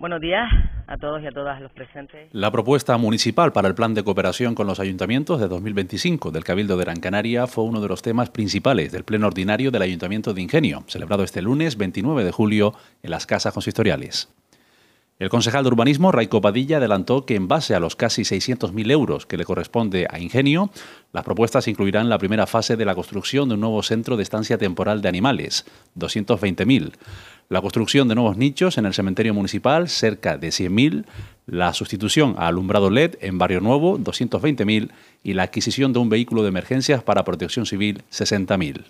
Buenos días a todos y a todas los presentes. La propuesta municipal para el plan de cooperación con los ayuntamientos de 2025 del Cabildo de Gran Canaria fue uno de los temas principales del Pleno Ordinario del Ayuntamiento de Ingenio, celebrado este lunes 29 de julio en las casas consistoriales. El concejal de urbanismo, Raico Padilla, adelantó que en base a los casi 600.000 euros que le corresponde a Ingenio, las propuestas incluirán la primera fase de la construcción de un nuevo centro de estancia temporal de animales, 220.000, la construcción de nuevos nichos en el cementerio municipal, cerca de 100.000, la sustitución a alumbrado LED en Barrio Nuevo, 220.000, y la adquisición de un vehículo de emergencias para protección civil, 60.000.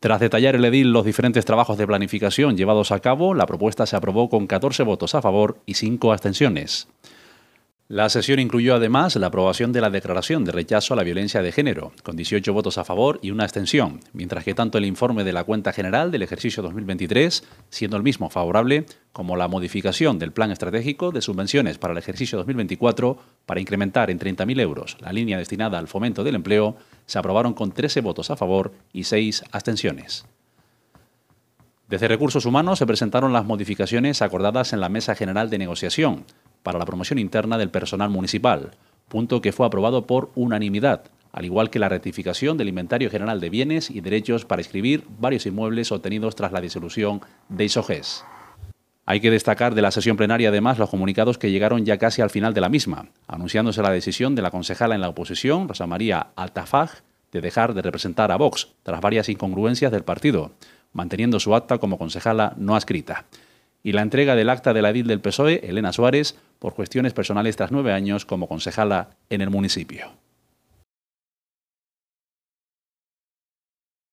Tras detallar el edil los diferentes trabajos de planificación llevados a cabo, la propuesta se aprobó con 14 votos a favor y 5 abstenciones. La sesión incluyó además la aprobación de la declaración de rechazo a la violencia de género, con 18 votos a favor y una abstención, mientras que tanto el informe de la cuenta general del ejercicio 2023, siendo el mismo favorable, como la modificación del plan estratégico de subvenciones para el ejercicio 2024 para incrementar en 30.000 euros la línea destinada al fomento del empleo, se aprobaron con 13 votos a favor y 6 abstenciones. Desde Recursos Humanos se presentaron las modificaciones acordadas en la Mesa General de Negociación para la promoción interna del personal municipal, punto que fue aprobado por unanimidad, al igual que la rectificación del Inventario General de Bienes y Derechos para escribir varios inmuebles obtenidos tras la disolución de ISOGES. Hay que destacar de la sesión plenaria además los comunicados que llegaron ya casi al final de la misma, anunciándose la decisión de la concejala en la oposición, Rosa María Altafaj, de dejar de representar a Vox, tras varias incongruencias del partido, manteniendo su acta como concejala no adscrita. Y la entrega del acta de la edil del PSOE, Elena Suárez, por cuestiones personales tras nueve años como concejala en el municipio.